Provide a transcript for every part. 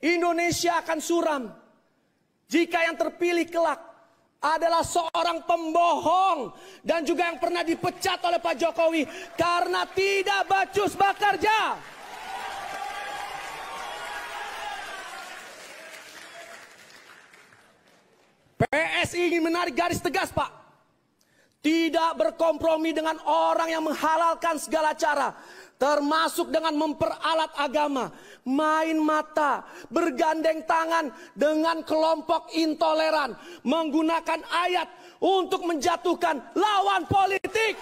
Indonesia akan suram. Jika yang terpilih kelak adalah seorang pembohong dan juga yang pernah dipecat oleh Pak Jokowi karena tidak bacus bekerja. PSI ingin menarik garis tegas, Pak. Tidak berkompromi dengan orang yang menghalalkan segala cara. Termasuk dengan memperalat agama. Main mata. Bergandeng tangan dengan kelompok intoleran. Menggunakan ayat untuk menjatuhkan lawan politik.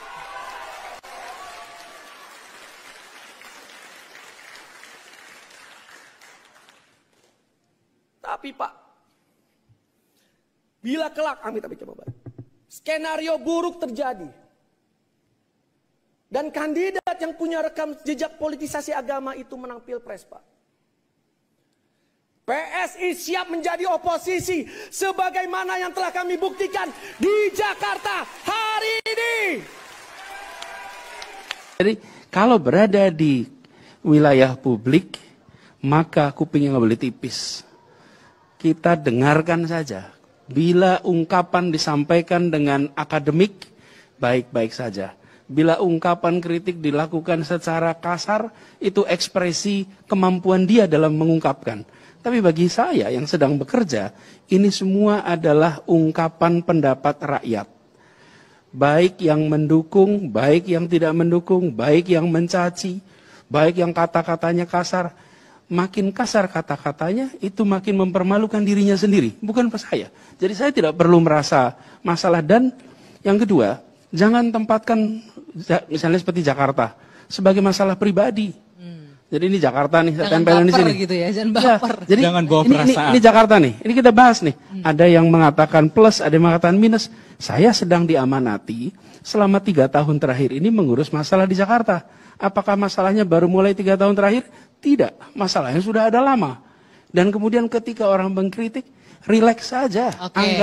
Tapi Pak, bila kelak, amit tapi coba Skenario buruk terjadi. Dan kandidat yang punya rekam jejak politisasi agama itu menang pilpres, Pak. PSI siap menjadi oposisi sebagaimana yang telah kami buktikan di Jakarta hari ini. Jadi kalau berada di wilayah publik, maka kupingnya nggak boleh tipis. Kita dengarkan saja Bila ungkapan disampaikan dengan akademik, baik-baik saja. Bila ungkapan kritik dilakukan secara kasar, itu ekspresi kemampuan dia dalam mengungkapkan. Tapi bagi saya yang sedang bekerja, ini semua adalah ungkapan pendapat rakyat. Baik yang mendukung, baik yang tidak mendukung, baik yang mencaci, baik yang kata-katanya kasar, makin kasar kata-katanya, itu makin mempermalukan dirinya sendiri, bukan pas saya. Jadi saya tidak perlu merasa masalah. Dan yang kedua, jangan tempatkan, misalnya seperti Jakarta, sebagai masalah pribadi. Hmm. Jadi ini Jakarta nih, saya tempelin di sini. Gitu ya, iya, jangan baper. Ya, jadi jangan bawa perasaan. Ini, ini, ini Jakarta nih, ini kita bahas nih. Hmm. Ada yang mengatakan plus, ada yang mengatakan minus. Saya sedang diamanati selama tiga tahun terakhir ini mengurus masalah di Jakarta Apakah masalahnya baru mulai tiga tahun terakhir? Tidak, masalahnya sudah ada lama. Dan kemudian ketika orang mengkritik, relax saja. Okay.